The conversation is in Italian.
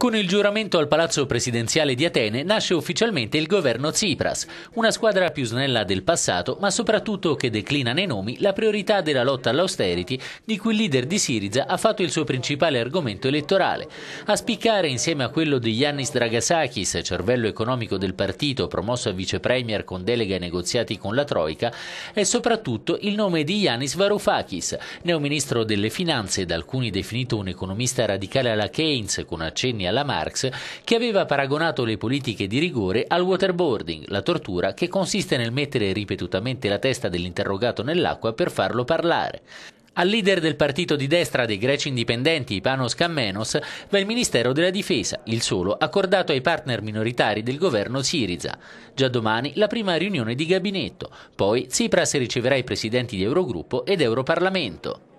Con il giuramento al palazzo presidenziale di Atene nasce ufficialmente il governo Tsipras, una squadra più snella del passato, ma soprattutto che declina nei nomi la priorità della lotta all'austerity di cui il leader di Siriza ha fatto il suo principale argomento elettorale. A spiccare insieme a quello di Yannis Dragasakis, cervello economico del partito promosso a vicepremier con delega ai negoziati con la Troica, è soprattutto il nome di Yannis Varoufakis, neo ministro delle finanze da alcuni definito un economista radicale alla Keynes con accenni a alla Marx, che aveva paragonato le politiche di rigore al waterboarding, la tortura che consiste nel mettere ripetutamente la testa dell'interrogato nell'acqua per farlo parlare. Al leader del partito di destra dei greci indipendenti, Panos Kammenos, va il Ministero della Difesa, il solo accordato ai partner minoritari del governo Siriza. Già domani la prima riunione di gabinetto, poi Tsipras riceverà i presidenti di Eurogruppo ed Europarlamento.